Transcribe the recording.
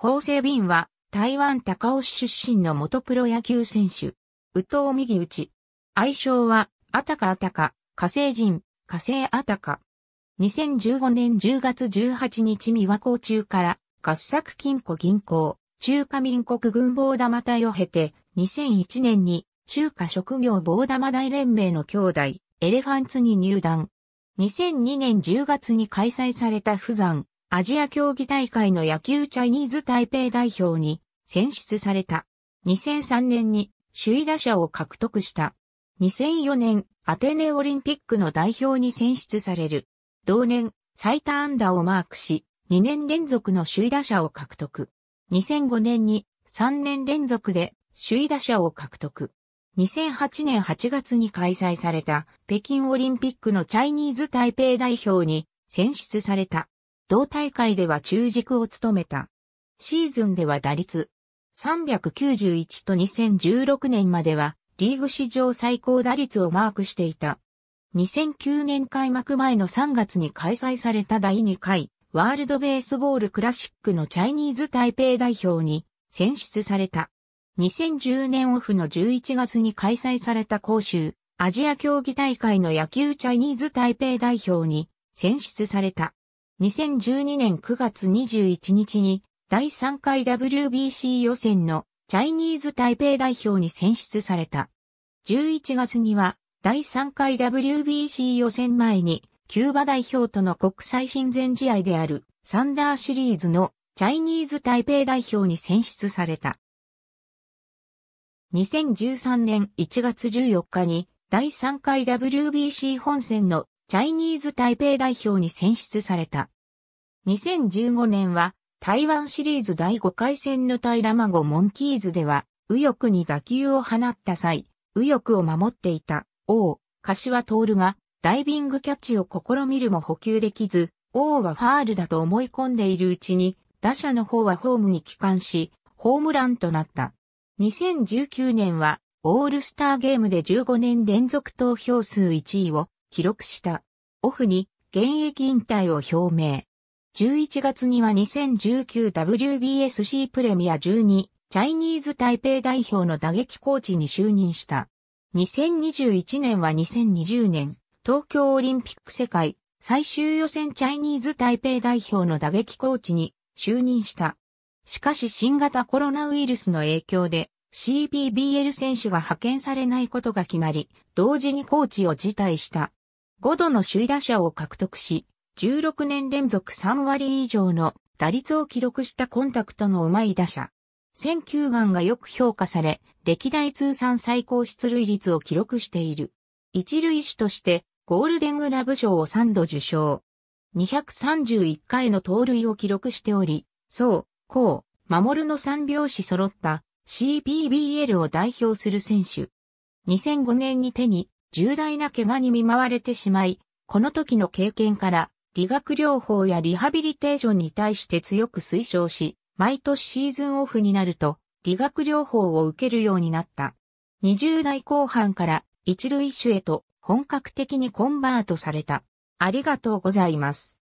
法政便は、台湾高尾市出身の元プロ野球選手。宇藤右内。愛称は、あたかあたか、火星人、火星あたか。2015年10月18日未和港中から、合作金庫銀行、中華民国軍防玉隊を経て、2001年に中華職業防玉大連盟の兄弟、エレファンツに入団。2002年10月に開催された富山、アジア競技大会の野球チャイニーズ台北代表に選出された。2003年に首位打者を獲得した。2004年アテネオリンピックの代表に選出される。同年最多安打をマークし、2年連続の首位打者を獲得。2005年に3年連続で首位打者を獲得。2008年8月に開催された北京オリンピックのチャイニーズ台北代表に選出された。同大会では中軸を務めた。シーズンでは打率391と2016年まではリーグ史上最高打率をマークしていた。2009年開幕前の3月に開催された第2回ワールドベースボールクラシックのチャイニーズ台北代表に選出された。2010年オフの11月に開催された公州アジア競技大会の野球チャイニーズ台北代表に選出された。2012年9月21日に第3回 WBC 予選のチャイニーズ台北代表に選出された。11月には第3回 WBC 予選前にキューバ代表との国際親善試合であるサンダーシリーズのチャイニーズ台北代表に選出された。2013年1月14日に第3回 WBC 本戦のチャイニーズ台北代表に選出された。2015年は台湾シリーズ第5回戦の対ラマゴモンキーズでは右翼に打球を放った際、右翼を守っていた王、柏徹がダイビングキャッチを試みるも補給できず、王はファールだと思い込んでいるうちに、打者の方はホームに帰還し、ホームランとなった。2019年はオールスターゲームで15年連続投票数1位を記録した。オフに現役引退を表明。11月には 2019WBSC プレミア12チャイニーズ台北代表の打撃コーチに就任した。2021年は2020年東京オリンピック世界最終予選チャイニーズ台北代表の打撃コーチに就任した。しかし新型コロナウイルスの影響で CBBL 選手が派遣されないことが決まり、同時にコーチを辞退した。5度の首位打者を獲得し、16年連続3割以上の打率を記録したコンタクトの上手い打者。選球眼がよく評価され、歴代通算最高出塁率を記録している。一塁手としてゴールデングラブ賞を3度受賞。231回の盗塁を記録しており、そう、こう、守るの3拍子揃った CPBL を代表する選手。2005年に手に重大な怪我に見舞われてしまい、この時の経験から、理学療法やリハビリテーションに対して強く推奨し、毎年シーズンオフになると、理学療法を受けるようになった。20代後半から一類種へと本格的にコンバートされた。ありがとうございます。